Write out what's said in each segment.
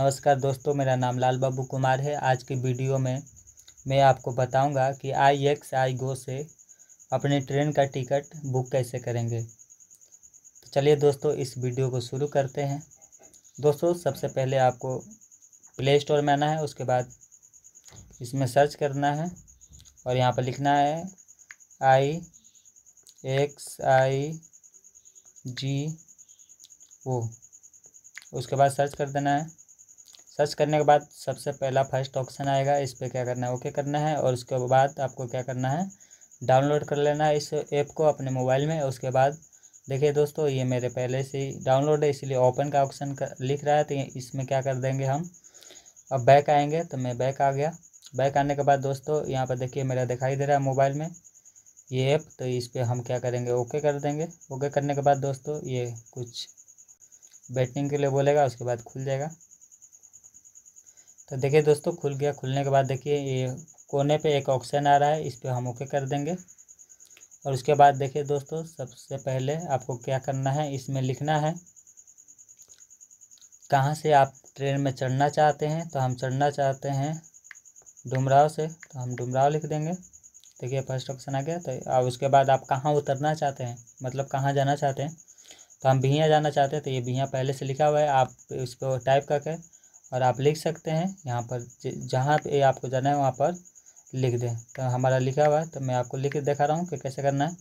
नमस्कार दोस्तों मेरा नाम लाल बाबू कुमार है आज की वीडियो में मैं आपको बताऊंगा कि आई एक्स आई गो से अपने ट्रेन का टिकट बुक कैसे करेंगे तो चलिए दोस्तों इस वीडियो को शुरू करते हैं दोस्तों सबसे पहले आपको प्ले स्टोर में आना है उसके बाद इसमें सर्च करना है और यहाँ पर लिखना है आई एक्स आई जी ओ उसके बाद सर्च कर देना है सर्च करने के बाद सबसे पहला फर्स्ट ऑप्शन आएगा इस पर क्या करना है ओके करना है और उसके बाद आपको क्या करना है डाउनलोड कर लेना है इस ऐप को अपने मोबाइल में उसके बाद देखिए दोस्तों ये मेरे पहले से ही डाउनलोड है इसलिए ओपन का ऑप्शन लिख रहा है तो इसमें क्या कर देंगे हम अब बैक आएंगे तो मैं बैक आ गया बैक आने के बाद दोस्तों यहाँ पर देखिए मेरा दिखाई दे रहा है मोबाइल में ये ऐप तो इस पर हम क्या करेंगे ओके कर देंगे ओके करने के बाद दोस्तों ये कुछ बैटिंग के लिए बोलेगा उसके बाद खुल जाएगा तो देखिए दोस्तों खुल गया खुलने के बाद देखिए ये कोने पे एक ऑप्शन आ रहा है इस पर हम ओके कर देंगे और उसके बाद देखिए दोस्तों सबसे पहले आपको क्या करना है इसमें लिखना है कहाँ से आप ट्रेन में चढ़ना चाहते हैं तो हम चढ़ना चाहते हैं डुमराव से तो हम डुमराव लिख देंगे देखिए फर्स्ट ऑप्शन आ गया तो और उसके बाद आप कहाँ उतरना चाहते हैं मतलब कहाँ जाना चाहते हैं तो हम भियाँ जाना चाहते हैं तो ये भियाँ पहले से लिखा हुआ है आप इसको टाइप करके और आप लिख सकते हैं यहाँ पर जहाँ पे आपको जाना है वहाँ पर लिख दें तो हमारा लिखा हुआ है तो मैं आपको लिख के दिखा रहा हूँ कि कैसे करना है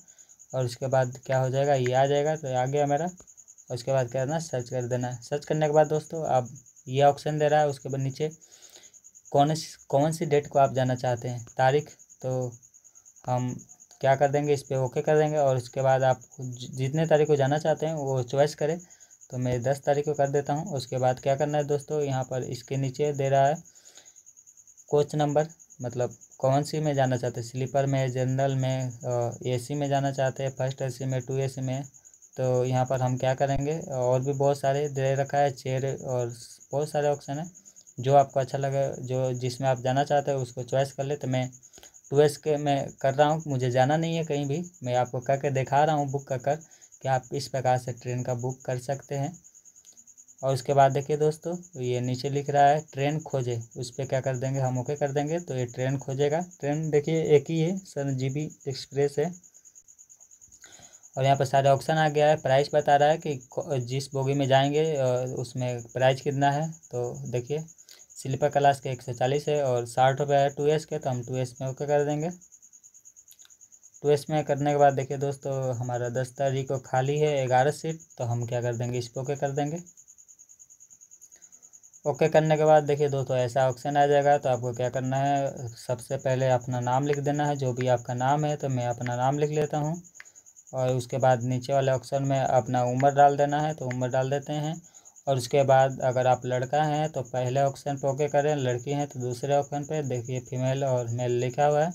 और उसके बाद क्या हो जाएगा ये आ जाएगा तो आ गया मेरा और उसके बाद क्या करना सर्च कर देना है सर्च करने के बाद दोस्तों आप ये ऑप्शन दे रहा है उसके बाद नीचे कौन कौन सी डेट को आप जाना चाहते हैं तारीख तो हम क्या कर देंगे इस पर ओके कर देंगे और उसके बाद आप जितने तारीख को जाना चाहते हैं वो चॉइस करें तो मैं दस तारीख को कर देता हूँ उसके बाद क्या करना है दोस्तों यहाँ पर इसके नीचे दे रहा है कोच नंबर मतलब कौन सी में जाना चाहते हैं स्लीपर में जनरल में सी में जाना चाहते हैं फर्स्ट सी में टू सी में तो यहाँ पर हम क्या करेंगे और भी बहुत सारे दे रखा है चेयर और बहुत सारे ऑप्शन है जो आपको अच्छा लगे जो जिसमें आप जाना चाहते हो उसको चॉइस कर ले तो मैं टू एस के में कर रहा हूँ मुझे जाना नहीं है कहीं भी मैं आपको करके दिखा रहा हूँ बुक कर कर कि आप इस प्रकार से ट्रेन का बुक कर सकते हैं और उसके बाद देखिए दोस्तों ये नीचे लिख रहा है ट्रेन खोजे उस पर क्या कर देंगे हम ओके कर देंगे तो ये ट्रेन खोजेगा ट्रेन देखिए एक ही है सर जी एक्सप्रेस है और यहाँ पर सारे ऑप्शन आ गया है प्राइस बता रहा है कि जिस बोगी में जाएंगे उसमें प्राइस कितना है तो देखिए स्लीपर क्लास के एक सौ चालीस है और साठ रुपये है टू एस के तो हम टू एस में ओके कर देंगे तो इसमें करने के बाद देखिए दोस्तों हमारा दस तारीख को खाली है ग्यारह सीट तो हम क्या कर देंगे इसको ओके कर देंगे ओके करने के बाद देखिए दोस्तों ऐसा ऑप्शन आ जाएगा तो आपको क्या करना है सबसे पहले अपना नाम लिख देना है जो भी आपका नाम है तो मैं अपना नाम लिख लेता हूँ और उसके बाद नीचे वाले ऑप्शन में अपना उम्र डाल देना है तो उम्र डाल देते हैं और उसके बाद अगर आप लड़का हैं तो पहले ऑप्शन पर ओके करें लड़की हैं तो दूसरे ऑप्शन पर देखिए फीमेल और मेल लिखा हुआ है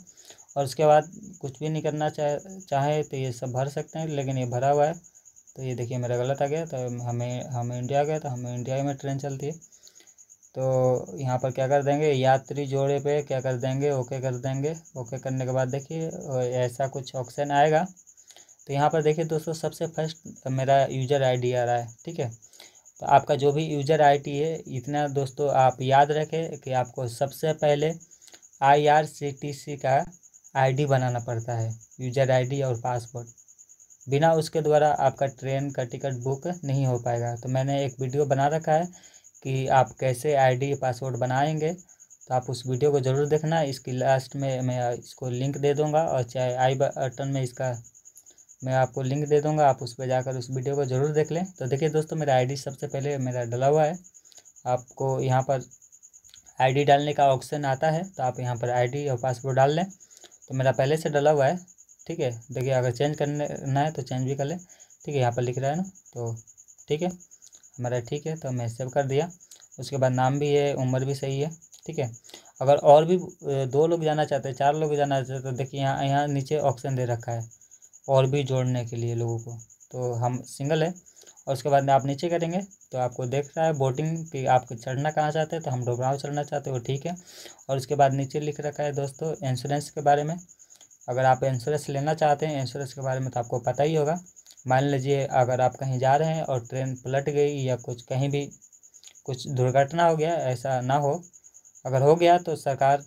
और उसके बाद कुछ भी नहीं करना चाहे चाहे तो ये सब भर सकते हैं लेकिन ये भरा हुआ है तो ये देखिए मेरा गलत आ गया तो हमें हम इंडिया गए तो हम इंडिया में ट्रेन चलती है तो यहाँ पर क्या कर देंगे यात्री जोड़े पे क्या कर देंगे ओके कर देंगे ओके करने के बाद देखिए ऐसा कुछ ऑप्शन आएगा तो यहाँ पर देखिए दोस्तों सबसे फर्स्ट मेरा यूज़र आई आ रहा है ठीक है तो आपका जो भी यूज़र आई है इतना दोस्तों आप याद रखें कि आपको सबसे पहले आई का आईडी बनाना पड़ता है यूजर आईडी और पासवर्ड बिना उसके द्वारा आपका ट्रेन का टिकट बुक नहीं हो पाएगा तो मैंने एक वीडियो बना रखा है कि आप कैसे आईडी पासवर्ड बनाएंगे तो आप उस वीडियो को ज़रूर देखना इसकी लास्ट में मैं इसको लिंक दे दूँगा और चाहे आई बटन में इसका मैं आपको लिंक दे दूँगा आप उस पर जाकर उस वीडियो को ज़रूर देख लें तो देखिए दोस्तों मेरा आई सबसे पहले मेरा डला हुआ है आपको यहाँ पर आईडी डालने का ऑप्शन आता है तो आप यहाँ पर आईडी और पासवर्ड डाल लें तो मेरा पहले से डला हुआ है ठीक है देखिए अगर चेंज करना है तो चेंज भी कर लें ठीक है यहाँ पर लिख रहा है ना तो ठीक है हमारा ठीक है तो मैं सेव कर दिया उसके बाद नाम भी है उम्र भी सही है ठीक है अगर और भी दो लोग जाना चाहते हैं चार लोग जाना चाहते हैं तो देखिए यहाँ यहाँ नीचे ऑप्शन दे रखा है और भी जोड़ने के लिए लोगों को तो हम सिंगल है और उसके बाद में आप नीचे करेंगे तो आपको देख रहा है बोटिंग कि आप चढ़ना कहाँ चाहते हैं तो हम डोबराव चढ़ना चाहते हो ठीक है और उसके बाद नीचे लिख रखा है दोस्तों इंश्योरेंस के बारे में अगर आप इंश्योरेंस लेना चाहते हैं इंश्योरेंस के बारे में तो आपको पता ही होगा मान लीजिए अगर आप कहीं जा रहे हैं और ट्रेन पलट गई या कुछ कहीं भी कुछ दुर्घटना हो गया ऐसा ना हो अगर हो गया तो सरकार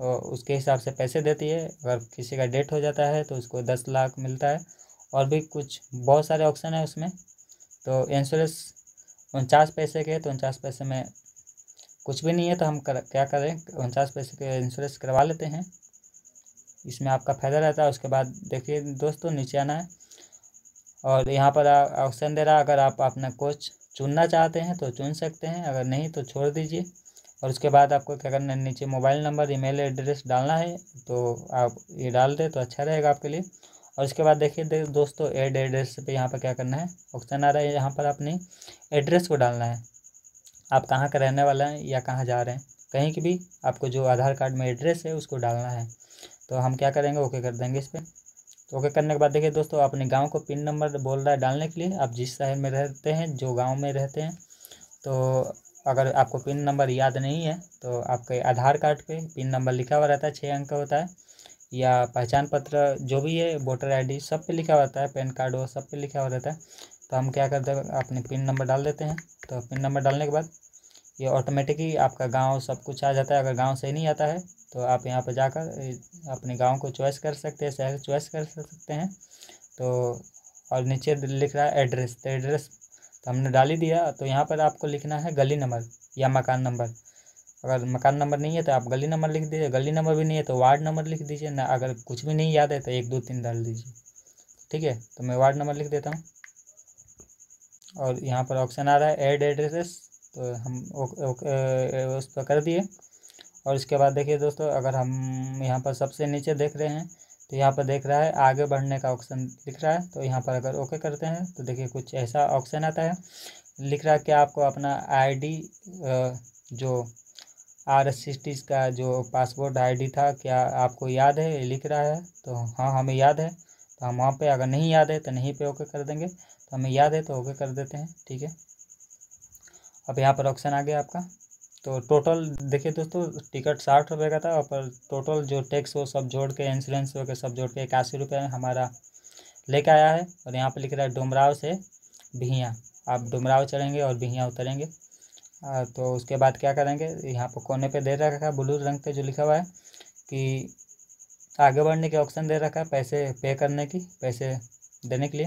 उसके हिसाब से पैसे देती है अगर किसी का डेथ हो जाता है तो उसको दस लाख मिलता है और भी कुछ बहुत सारे ऑप्शन है उसमें तो इंश्योरेंस उनचास पैसे के तो उनचास पैसे में कुछ भी नहीं है तो हम कर, क्या करें उनचास पैसे के इंश्योरेंस करवा लेते हैं इसमें आपका फ़ायदा रहता है उसके बाद देखिए दोस्तों नीचे आना है और यहाँ पर ऑप्शन दे रहा है अगर आप अपना कोच चुनना चाहते हैं तो चुन सकते हैं अगर नहीं तो छोड़ दीजिए और उसके बाद आपको क्या करना है नीचे मोबाइल नंबर ईमेल एड्रेस डालना है तो आप ये डाल दें तो अच्छा रहेगा आपके लिए और इसके बाद देखिए दे, दोस्तों एड एड्रेस पे यहाँ पर क्या करना है ऑप्शन आ रहा है यहाँ पर अपनी एड्रेस को डालना है आप कहाँ का रहने वाला हैं या कहाँ जा रहे हैं कहीं की भी आपको जो आधार कार्ड में एड्रेस है उसको डालना है तो हम क्या करेंगे ओके कर देंगे इस पर तो ओके करने के बाद देखिए दोस्तों अपने गाँव को पिन नंबर बोल रहा है डालने के लिए आप जिस शहर में रहते हैं जो गाँव में रहते हैं तो अगर आपको पिन नंबर याद नहीं है तो आपके आधार कार्ड पे पिन नंबर लिखा हुआ रहता है छः अंक का होता है या पहचान पत्र जो भी है वोटर आईडी सब पे लिखा हुआ है पैन कार्ड वो सब पे लिखा हुआ रहता है तो हम क्या करते हैं अपने पिन नंबर डाल देते हैं तो पिन नंबर डालने के बाद ये ऑटोमेटिक ही आपका गांव सब कुछ आ जाता है अगर गांव सही नहीं आता है तो आप यहाँ पर जाकर अपने गांव को चॉइस कर सकते हैं शहर चॉइस कर सकते हैं तो और नीचे लिख रहा है एड्रेस तो एड्रेस तो हमने डाल ही दिया तो यहाँ पर आपको लिखना है गली नंबर या मकान नंबर अगर मकान नंबर नहीं है तो आप गली नंबर लिख दीजिए गली नंबर भी नहीं है तो वार्ड नंबर लिख दीजिए ना अगर कुछ भी नहीं याद है तो एक दो तीन डाल दीजिए ठीक है तो मैं वार्ड नंबर लिख देता हूँ और यहाँ पर ऑप्शन आ रहा है एड एड्रेसेस तो हम उस पर कर दिए और इसके बाद देखिए दोस्तों अगर हम यहाँ पर सबसे नीचे देख रहे हैं तो यहाँ पर देख रहा है आगे बढ़ने का ऑप्शन दिख रहा है तो यहाँ पर अगर ओके करते हैं तो देखिए कुछ ऐसा ऑप्शन आता है लिख रहा है कि आपको अपना आईडी जो आर एस सिक्सटीज का जो पासपोर्ट आईडी था क्या आपको याद है लिख रहा है तो हाँ हमें याद है तो हम वहाँ पे अगर नहीं याद है तो नहीं पे ओके कर देंगे तो हमें याद है तो ओके कर देते हैं ठीक है अब यहाँ पर ऑप्शन आ गया आपका तो टोटल देखिए दोस्तों टिकट साठ रुपये का था और टोटल जो टैक्स वो सब जोड़ के इंश्योरेंस वगैरह सब जोड़ के इक्यासी रुपये हमारा लेके आया है और यहाँ पर लिख रहा है डुमराव से भियाँ आप डुमराव चलेंगे और भियाँ उतरेंगे तो उसके बाद क्या करेंगे यहाँ पर कोने पे दे रखा है ब्लू रंग पे जो लिखा हुआ है कि आगे बढ़ने के ऑप्शन दे रखा है पैसे पे करने की पैसे देने के लिए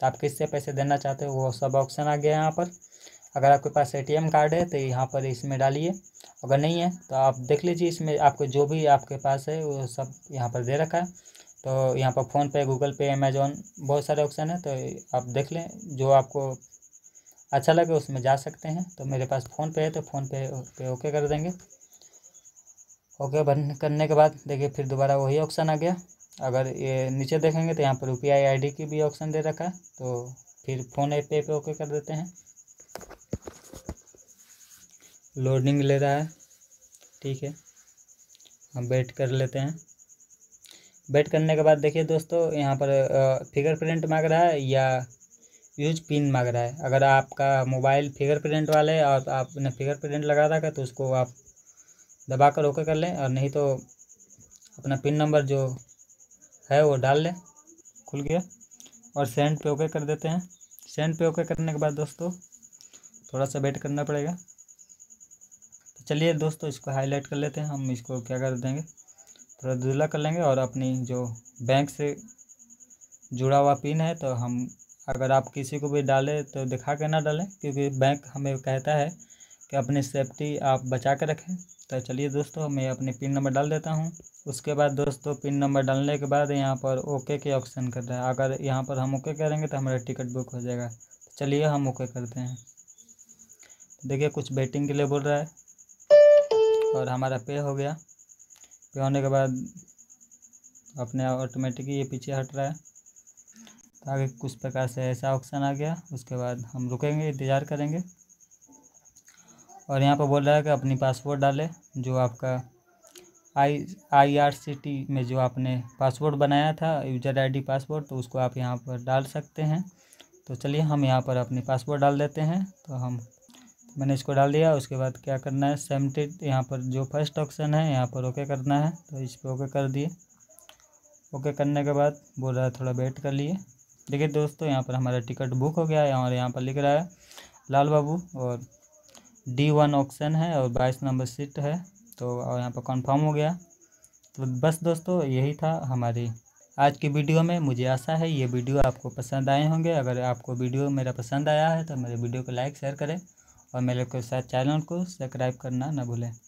तो आप किससे पैसे देना चाहते हो वो सब ऑप्शन आ गया है यहाँ पर अगर आपके पास एटीएम कार्ड है तो यहाँ पर इसमें डालिए अगर नहीं है तो आप देख लीजिए इसमें आपको जो भी आपके पास है वो सब यहाँ पर दे रखा है तो यहाँ पर फ़ोनपे गूगल पे अमेजोन बहुत सारे ऑप्शन है तो आप देख लें जो आपको अच्छा लगे उसमें जा सकते हैं तो मेरे पास फ़ोनपे है तो फोन पे ओके कर देंगे ओके बन करने के बाद देखिए फिर दोबारा वही ऑप्शन आ गया अगर ये नीचे देखेंगे तो यहाँ पर यू पी की भी ऑप्शन दे रखा है तो फिर फ़ोन ऐप पे, पे ओके कर देते हैं लोडिंग ले रहा है ठीक है हम वेट कर लेते हैं वेट करने के बाद देखिए दोस्तों यहाँ पर फिगर प्रिंट मांग रहा है या यूज पिन मांग रहा है अगर आपका मोबाइल फिगर प्रिंट वाला है और आपने फिगर प्रिंट लगा रखा है तो उसको आप दबा कर ओके कर लें और नहीं तो अपना पिन नंबर जो है वो डाल लें खुल गया और सेंड पे ओके कर देते हैं सेंड पे ओके करने के बाद दोस्तों थोड़ा सा वेट करना पड़ेगा तो चलिए दोस्तों इसको हाईलाइट कर लेते हैं हम इसको क्या कर देंगे थोड़ा धुला कर लेंगे और अपनी जो बैंक से जुड़ा हुआ पिन है तो हम अगर आप किसी को भी डालें तो दिखा के ना डालें क्योंकि बैंक हमें कहता है कि अपनी सेफ्टी आप बचा के रखें तो चलिए दोस्तों मैं अपने पिन नंबर डाल देता हूँ उसके बाद दोस्तों पिन नंबर डालने के बाद यहाँ पर ओके के ऑप्शन कर रहा है अगर यहाँ पर हम ओके करेंगे तो हमारा टिकट बुक हो जाएगा तो चलिए हम ओके करते हैं देखिए कुछ बेटिंग के लिए बोल रहा है और हमारा पे हो गया पे होने के बाद अपने ऑटोमेटिक ये पीछे हट रहा है तो आगे कुछ प्रकार से ऐसा ऑप्शन आ गया उसके बाद हम रुकेंगे इंतज़ार करेंगे और यहाँ पर बोल रहा है कि अपनी पासवर्ड डालें जो आपका आई आई आर सी टी में जो आपने पासवर्ड बनाया था यूजर आईडी पासवर्ड तो उसको आप यहाँ पर डाल सकते हैं तो चलिए हम यहाँ पर अपनी पासवर्ड डाल देते हैं तो हम मैंने इसको डाल दिया उसके बाद क्या करना है सेमटेड यहाँ पर जो फर्स्ट ऑप्शन है यहाँ पर ओके करना है तो इस पर ओके कर दिए ओके करने के बाद बोल रहा है थोड़ा वेट कर लिए देखिए दोस्तों यहाँ पर हमारा टिकट बुक हो गया है और यहाँ पर लिख रहा है लाल बाबू और डी वन ऑप्शन है और बाईस नंबर सीट है तो और यहाँ पर कंफर्म हो गया तो बस दोस्तों यही था हमारी आज की वीडियो में मुझे आशा है ये वीडियो आपको पसंद आए होंगे अगर आपको वीडियो मेरा पसंद आया है तो मेरे वीडियो को लाइक शेयर करें और मेरे को साथ चैनल को सब्सक्राइब करना ना भूलें